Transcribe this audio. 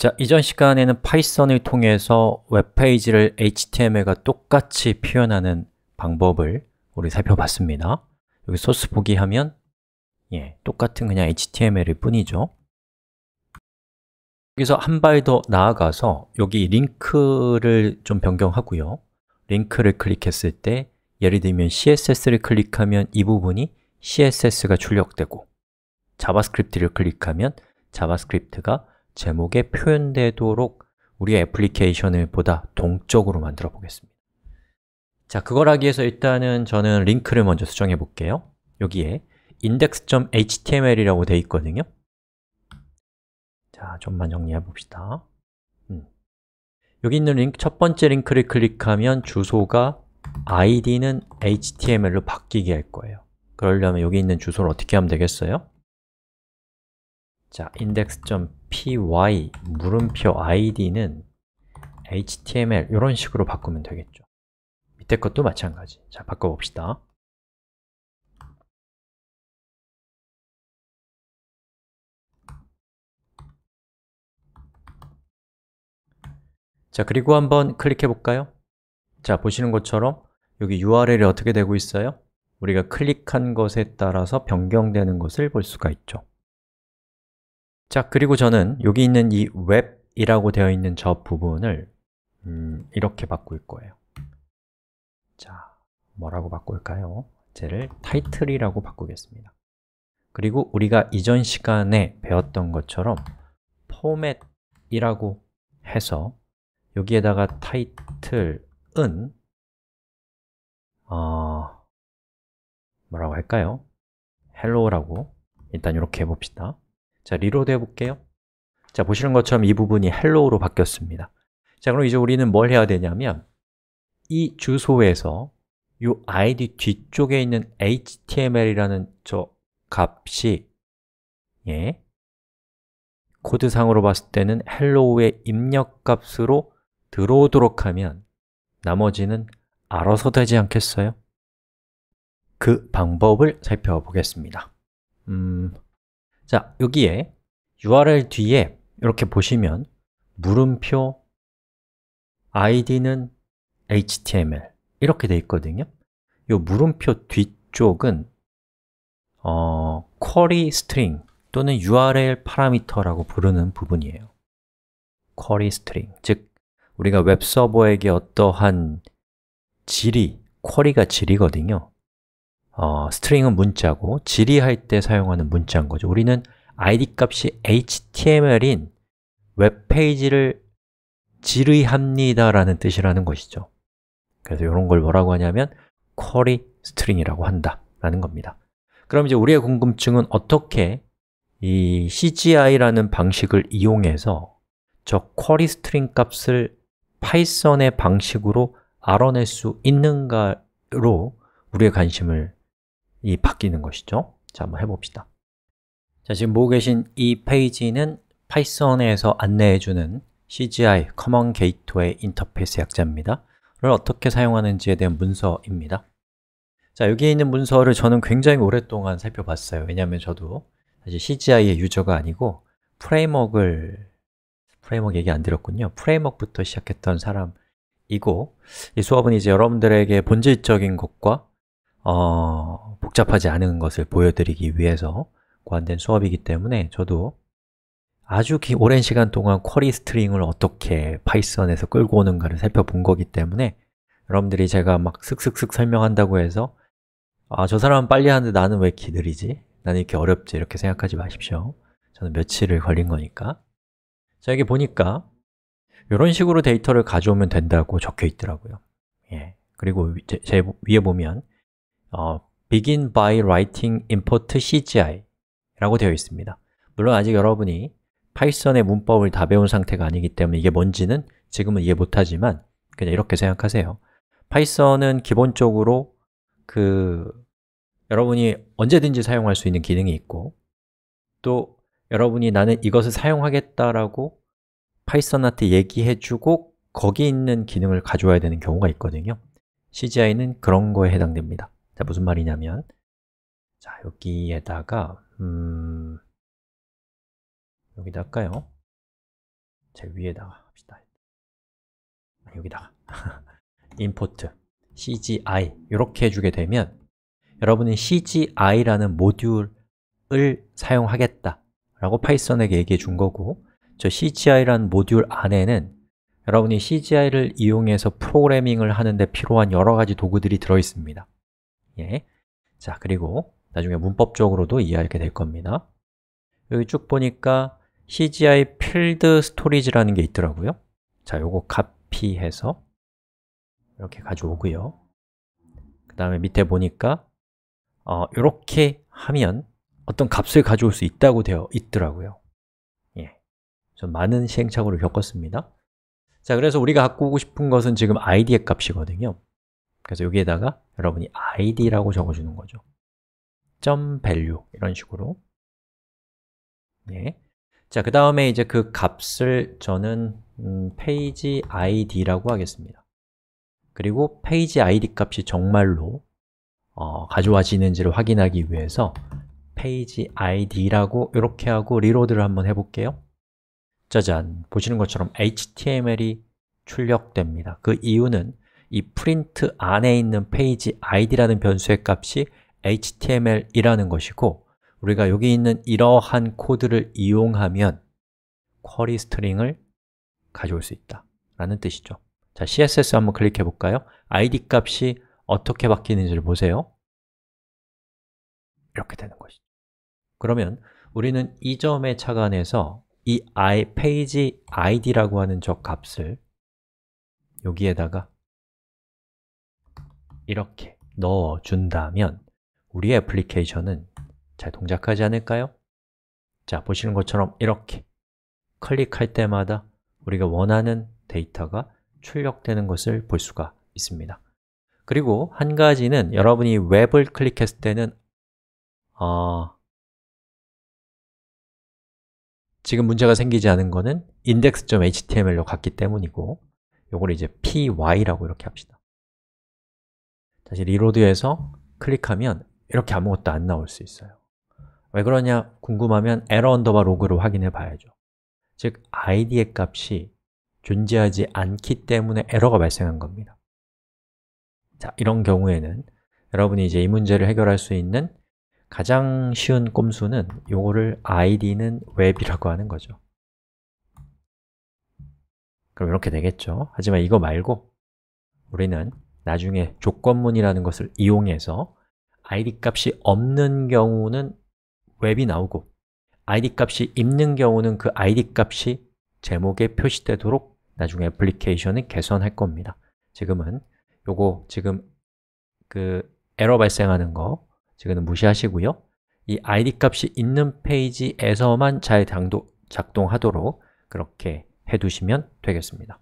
자, 이전 시간에는 파이썬을 통해서 웹페이지를 HTML과 똑같이 표현하는 방법을 우리 살펴봤습니다 여기 소스 보기 하면 예, 똑같은 그냥 HTML일 뿐이죠 여기서 한 발 더 나아가서 여기 링크를 좀 변경하고요 링크를 클릭했을 때 예를 들면 CSS를 클릭하면 이 부분이 CSS가 출력되고 자바스크립트를 클릭하면 자바스크립트가 제목에 표현되도록 우리 애플리케이션을 보다 동적으로 만들어 보겠습니다 자, 그걸 하기 위해서 일단은 저는 링크를 먼저 수정해 볼게요 여기에 index.html이라고 되어 있거든요 자, 좀만 정리해 봅시다 음. 여기 있는 링크, 첫 번째 링크를 클릭하면 주소가 id는 html로 바뀌게 할 거예요 그러려면 여기 있는 주소를 어떻게 하면 되겠어요? 자, index.html py 물음표 id는 html 이런 식으로 바꾸면 되겠죠 밑에 것도 마찬가지 자 바꿔봅시다 자 그리고 한번 클릭해 볼까요? 자 보시는 것처럼 여기 URL이 어떻게 되고 있어요? 우리가 클릭한 것에 따라서 변경되는 것을 볼 수가 있죠 자, 그리고 저는 여기 있는 이 웹이라고 되어 있는 저 부분을 음, 이렇게 바꿀 거예요 자, 뭐라고 바꿀까요? 쟤를 타이틀이라고 바꾸겠습니다 그리고 우리가 이전 시간에 배웠던 것처럼 포맷이라고 해서 여기에다가 타이틀은 어, 뭐라고 할까요? 헬로라고 일단 이렇게 해봅시다 자, 리로드 해볼게요 자, 보시는 것처럼 이 부분이 헬로우로 바뀌었습니다 자, 그럼 이제 우리는 뭘 해야 되냐면 이 주소에서 이 id 뒤쪽에 있는 html이라는 저 값이 예 코드상으로 봤을 때는 헬로우의 입력값으로 들어오도록 하면 나머지는 알아서 되지 않겠어요? 그 방법을 살펴보겠습니다 음, 자, 여기에 URL 뒤에 이렇게 보시면 물음표 id는 html 이렇게 되어 있거든요 이 물음표 뒤쪽은 어, query string 또는 url 파라미터라고 부르는 부분이에요 query string 즉 우리가 웹서버에게 어떠한 질이, 쿼리가 질이거든요 어, 스트링은 문자고 질의할 때 사용하는 문자인 거죠 우리는 id 값이 html인 웹페이지를 질의합니다 라는 뜻이라는 것이죠 그래서 이런 걸 뭐라고 하냐면 query string이라고 한다 라는 겁니다 그럼 이제 우리의 궁금증은 어떻게 이 CGI라는 방식을 이용해서 저 query string 값을 파이썬의 방식으로 알아낼 수 있는가로 우리의 관심을 이 바뀌는 것이죠 자, 한번 해봅시다 자, 지금 보고 계신 이 페이지는 파이썬에서 안내해주는 CGI, Common Gateway 인터페이스 약자입니다 를 어떻게 사용하는지에 대한 문서입니다 자, 여기에 있는 문서를 저는 굉장히 오랫동안 살펴봤어요 왜냐하면 저도 사실 CGI의 유저가 아니고 프레임워크를 프레임워크 얘기 안 드렸군요 프레임워크부터 시작했던 사람이고 이 수업은 이제 여러분들에게 본질적인 것과 어, 복잡하지 않은 것을 보여드리기 위해서 관된 수업이기 때문에 저도 아주 오랜 시간 동안 쿼리 스트링을 어떻게 파이썬에서 끌고 오는가를 살펴본 거기 때문에 여러분들이 제가 막 슥슥슥 설명한다고 해서 아, 저 사람은 빨리 하는데 나는 왜기렇게리지 나는 이렇게 어렵지? 이렇게 생각하지 마십시오 저는 며칠을 걸린 거니까 자, 여기 보니까 이런 식으로 데이터를 가져오면 된다고 적혀 있더라고요 예. 그리고 제, 제 위에 보면 어, begin by writing import cgi 라고 되어 있습니다 물론 아직 여러분이 파이썬의 문법을 다 배운 상태가 아니기 때문에 이게 뭔지는 지금은 이해 못하지만 그냥 이렇게 생각하세요 파이썬은 기본적으로 그 여러분이 언제든지 사용할 수 있는 기능이 있고 또 여러분이 나는 이것을 사용하겠다라고 파이썬한테 얘기해주고 거기 있는 기능을 가져와야 되는 경우가 있거든요 CGI는 그런 거에 해당됩니다 자, 무슨 말이냐면 자, 여기에다가 음, 여기다 할까요? 제 위에다가 합시다. 여기다가 import cgi 이렇게 해주게 되면 여러분이 cgi라는 모듈을 사용하겠다 라고 파이썬에게 얘기해 준 거고 저 cgi라는 모듈 안에는 여러분이 cgi를 이용해서 프로그래밍을 하는데 필요한 여러 가지 도구들이 들어 있습니다 예. 자, 그리고 나중에 문법적으로도 이해하게 될 겁니다 여기 쭉 보니까 CGI 필드 스토리지라는 게 있더라고요 자, 요거 카피해서 이렇게 가져오고요 그 다음에 밑에 보니까 어, 이렇게 하면 어떤 값을 가져올 수 있다고 되어 있더라고요 예, 좀 많은 시행착오를 겪었습니다 자, 그래서 우리가 갖고 오고 싶은 것은 지금 id의 값이거든요 그래서 여기에다가 여러분이 id라고 적어주는 거죠 value 이런 식으로 예. 자, 그 다음에 이제 그 값을 저는 음, 페이지 id라고 하겠습니다 그리고 페이지 id 값이 정말로 어, 가져와지는지를 확인하기 위해서 페이지 id라고 이렇게 하고 리로드를 한번 해볼게요 짜잔, 보시는 것처럼 HTML이 출력됩니다 그 이유는 이 프린트 안에 있는 페이지 id라는 변수의 값이 html이라는 것이고 우리가 여기 있는 이러한 코드를 이용하면 쿼리 스트링을 가져올 수 있다 라는 뜻이죠 자, css 한번 클릭해 볼까요? id 값이 어떻게 바뀌는지를 보세요 이렇게 되는 것이죠 그러면 우리는 이 점에 착안해서 이 i 페이지 id라고 하는 저 값을 여기에다가 이렇게 넣어준다면 우리 애플리케이션은 잘 동작하지 않을까요? 자, 보시는 것처럼 이렇게 클릭할 때마다 우리가 원하는 데이터가 출력되는 것을 볼 수가 있습니다 그리고 한 가지는 여러분이 웹을 클릭했을 때는 어, 지금 문제가 생기지 않은 것은 index.html로 갔기 때문이고 이걸 이제 py라고 이렇게 합시다 다시 리로드해서 클릭하면 이렇게 아무것도 안 나올 수 있어요 왜 그러냐 궁금하면 에러 언더바 로그를 확인해 봐야죠 즉, id의 값이 존재하지 않기 때문에 에러가 발생한 겁니다 자, 이런 경우에는 여러분이 이제 이 문제를 해결할 수 있는 가장 쉬운 꼼수는 이거를 id는 web이라고 하는 거죠 그럼 이렇게 되겠죠 하지만 이거 말고 우리는 나중에 조건문이라는 것을 이용해서 id 값이 없는 경우는 웹이 나오고 id 값이 있는 경우는 그 id 값이 제목에 표시되도록 나중에 애플리케이션을 개선할 겁니다 지금은 요거 지금 그 에러 발생하는 거 지금은 무시하시고요 이 id 값이 있는 페이지에서만 잘 작동하도록 그렇게 해두시면 되겠습니다